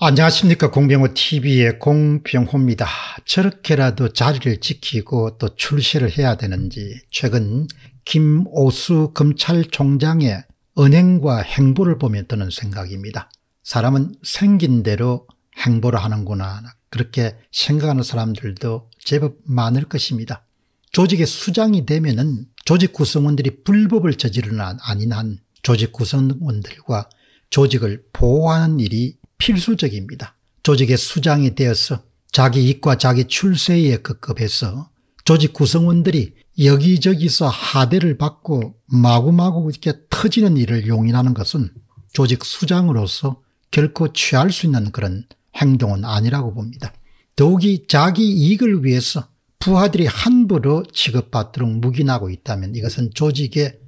안녕하십니까 공병호 TV의 공병호입니다. 저렇게라도 자리를 지키고 또 출시를 해야 되는지 최근 김오수 검찰총장의 은행과 행보를 보면 드는 생각입니다. 사람은 생긴 대로 행보를 하는구나 그렇게 생각하는 사람들도 제법 많을 것입니다. 조직의 수장이 되면 은 조직 구성원들이 불법을 저지르는 아닌 한 조직 구성원들과 조직을 보호하는 일이 필수적입니다. 조직의 수장이 되어서 자기 이과 자기 출세에 급급해서 조직 구성원들이 여기저기서 하대를 받고 마구마구 이렇게 터지는 일을 용인하는 것은 조직 수장으로서 결코 취할 수 있는 그런 행동은 아니라고 봅니다. 더욱이 자기 이익을 위해서 부하들이 함부로 취급받도록 묵인하고 있다면 이것은 조직의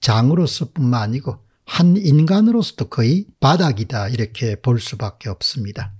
장으로서뿐만 아니고 한 인간으로서도 거의 바닥이다 이렇게 볼 수밖에 없습니다.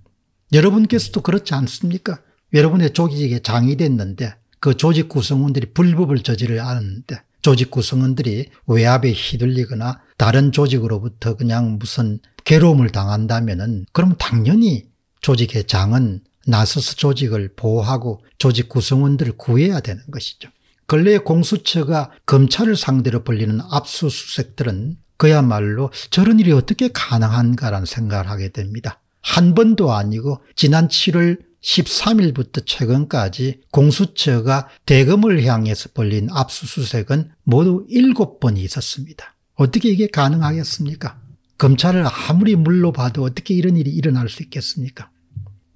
여러분께서도 그렇지 않습니까? 여러분의 조직에 장이 됐는데 그 조직 구성원들이 불법을 저지를 않는데 조직 구성원들이 외압에 휘둘리거나 다른 조직으로부터 그냥 무슨 괴로움을 당한다면은 그럼 당연히 조직의 장은 나서서 조직을 보호하고 조직 구성원들을 구해야 되는 것이죠. 근래 공수처가 검찰을 상대로 벌리는 압수수색들은 그야말로 저런 일이 어떻게 가능한가라는 생각을 하게 됩니다. 한 번도 아니고 지난 7월 13일부터 최근까지 공수처가 대검을 향해서 벌린 압수수색은 모두 7번이 있었습니다. 어떻게 이게 가능하겠습니까? 검찰을 아무리 물러봐도 어떻게 이런 일이 일어날 수 있겠습니까?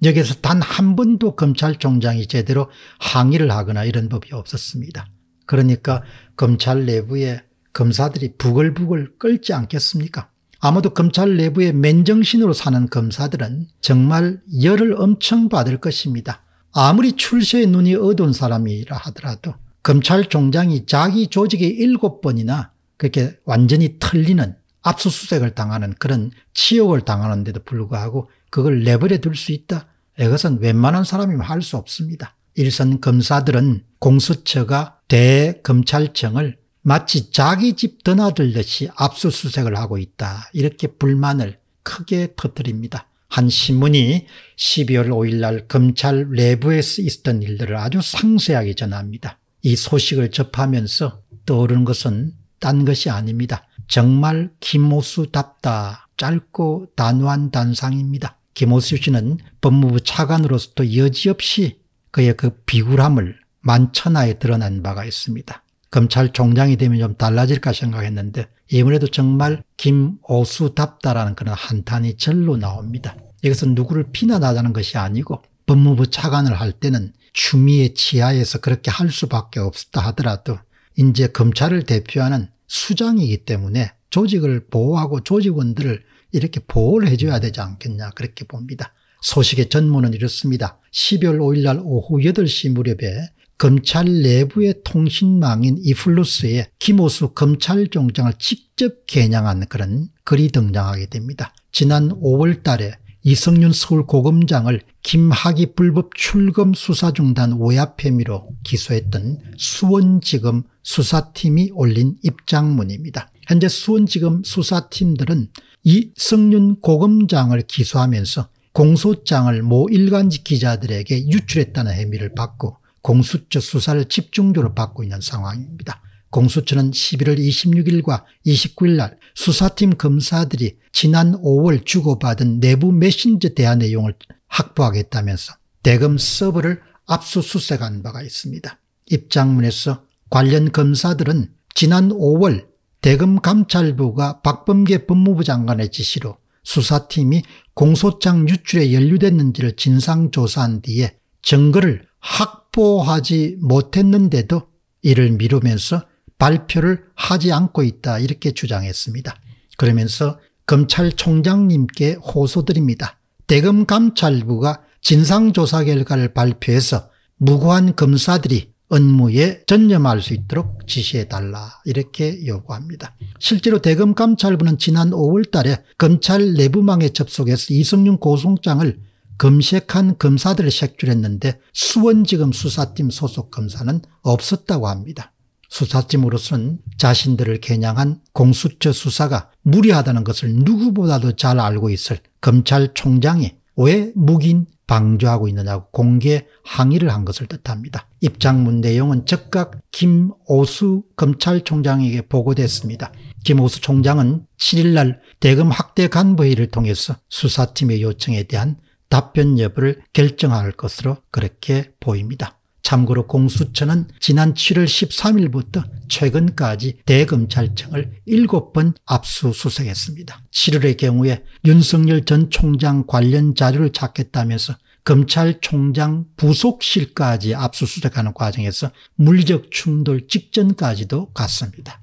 여기에서 단 한 번도 검찰총장이 제대로 항의를 하거나 이런 법이 없었습니다. 그러니까 검찰 내부에 검사들이 부글부글 끓지 않겠습니까? 아마도 검찰 내부의 맨정신으로 사는 검사들은 정말 열을 엄청 받을 것입니다. 아무리 출세의 눈이 어두운 사람이라 하더라도 검찰총장이 자기 조직의 일곱 번이나 그렇게 완전히 틀리는 압수수색을 당하는 그런 치욕을 당하는데도 불구하고 그걸 내버려 둘 수 있다? 이것은 웬만한 사람이면 할 수 없습니다. 일선 검사들은 공수처가 대검찰청을 마치 자기 집 드나들듯이 압수수색을 하고 있다. 이렇게 불만을 크게 터뜨립니다한 신문이 12월 5일 날 검찰 내부에서 있었던 일들을 아주 상세하게 전합니다. 이 소식을 접하면서 떠오르는 것은 딴 것이 아닙니다. 정말 김호수답다 짧고 단호한 단상입니다. 김호수 씨는 법무부 차관으로서도 여지없이 그의 그 비굴함을 만천하에 드러난 바가 있습니다. 검찰총장이 되면 좀 달라질까 생각했는데 이번에도 정말 김오수답다라는 그런 한탄이 절로 나옵니다. 이것은 누구를 비난하자는 것이 아니고 법무부 차관을 할 때는 추미애 치하에서 그렇게 할 수밖에 없었다 하더라도 이제 검찰을 대표하는 수장이기 때문에 조직을 보호하고 조직원들을 이렇게 보호를 해줘야 되지 않겠냐 그렇게 봅니다. 소식의 전문은 이렇습니다. 12월 5일 날 오후 8시 무렵에 검찰 내부의 통신망인 이플루스에 김호수 검찰총장을 직접 겨냥한 그런 글이 등장하게 됩니다. 지난 5월 달에 이성윤 서울고검장을 김학의 불법 출금 수사 중단 오약 혐의로 기소했던 수원지검 수사팀이 올린 입장문입니다. 현재 수원지검 수사팀들은 이성윤 고검장을 기소하면서 공소장을 모 일간지 기자들에게 유출했다는 혐의를 받고 공수처 수사를 집중적으로 받고 있는 상황입니다. 공수처는 11월 26일과 29일 날 수사팀 검사들이 지난 5월 주고받은 내부 메신저 대화 내용을 확보하겠다면서 대검 서버를 압수수색한 바가 있습니다. 입장문에서 관련 검사들은 지난 5월 대검 감찰부가 박범계 법무부 장관의 지시로 수사팀이 공소장 유출에 연루됐는지를 진상조사한 뒤에 증거를 확 확보하지 못했는데도 이를 미루면서 발표를 하지 않고 있다 이렇게 주장했습니다. 그러면서 검찰총장님께 호소드립니다. 대검 감찰부가 진상조사 결과를 발표해서 무고한 검사들이 업무에 전념할 수 있도록 지시해달라 이렇게 요구합니다. 실제로 대검 감찰부는 지난 5월 달에 검찰 내부망에 접속해서 이성윤 고송장을 검색한 검사들을 색출했는데 수원지검 수사팀 소속 검사는 없었다고 합니다. 수사팀으로서는 자신들을 겨냥한 공수처 수사가 무리하다는 것을 누구보다도 잘 알고 있을 검찰총장이 왜 묵인 방조하고 있느냐고 공개 항의를 한 것을 뜻합니다. 입장문 내용은 즉각 김오수 검찰총장에게 보고됐습니다. 김오수 총장은 7일날 대검 확대 간부회의를 통해서 수사팀의 요청에 대한 답변 여부를 결정할 것으로 그렇게 보입니다. 참고로 공수처는 지난 7월 13일부터 최근까지 대검찰청을 7번 압수수색했습니다. 7월의 경우에 윤석열 전 총장 관련 자료를 찾겠다면서 검찰총장 부속실까지 압수수색하는 과정에서 물적 충돌 직전까지도 갔습니다.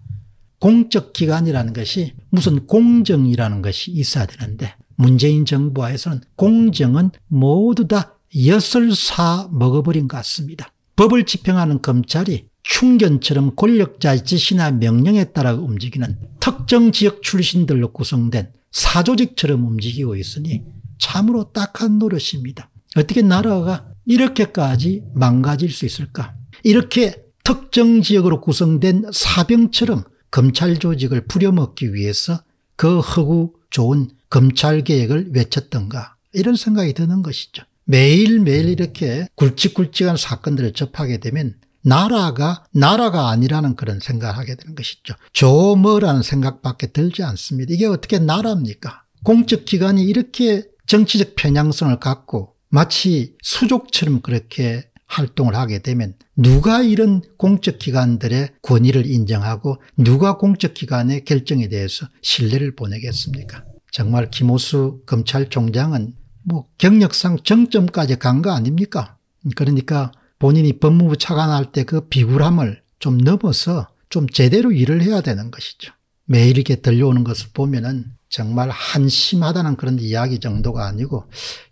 공적기관이라는 것이 무슨 공정이라는 것이 있어야 되는데 문재인 정부와에서는 공정은 모두 다 엿을 사 먹어버린 것 같습니다. 법을 집행하는 검찰이 충견처럼 권력자 지시나 명령에 따라 움직이는 특정 지역 출신들로 구성된 사조직처럼 움직이고 있으니 참으로 딱한 노릇입니다. 어떻게 나라가 이렇게까지 망가질 수 있을까? 이렇게 특정 지역으로 구성된 사병처럼 검찰 조직을 부려먹기 위해서 그 허구 좋은 검찰개혁을 외쳤던가 이런 생각이 드는 것이죠. 매일매일 이렇게 굵직굵직한 사건들을 접하게 되면 나라가 나라가 아니라는 그런 생각을 하게 되는 것이죠. 저뭐라는 생각밖에 들지 않습니다. 이게 어떻게 나라입니까? 공적기관이 이렇게 정치적 편향성을 갖고 마치 수족처럼 그렇게 활동을 하게 되면 누가 이런 공적기관들의 권위를 인정하고 누가 공적기관의 결정에 대해서 신뢰를 보내겠습니까? 정말 김호수 검찰총장은 뭐 경력상 정점까지 간 거 아닙니까? 그러니까 본인이 법무부 차관할 때 그 비굴함을 좀 넘어서 좀 제대로 일을 해야 되는 것이죠. 매일 이렇게 들려오는 것을 보면은 정말 한심하다는 그런 이야기 정도가 아니고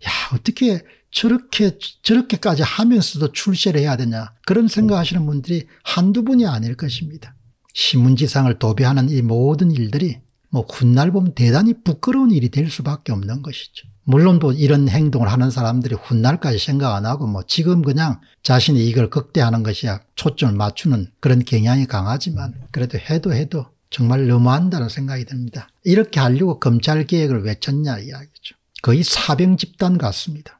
야 어떻게 저렇게 저렇게까지 하면서도 출세를 해야 되냐 그런 생각하시는 분들이 한두 분이 아닐 것입니다. 신문지상을 도배하는 이 모든 일들이 뭐 훗날 보면 대단히 부끄러운 일이 될 수밖에 없는 것이죠. 물론 뭐 이런 행동을 하는 사람들이 훗날까지 생각 안 하고 뭐 지금 그냥 자신이 이걸 극대하는 것이야 초점을 맞추는 그런 경향이 강하지만 그래도 해도 해도 정말 너무한다는 생각이 듭니다. 이렇게 하려고 검찰개혁을 외쳤냐 이야기죠. 거의 사병 집단 같습니다.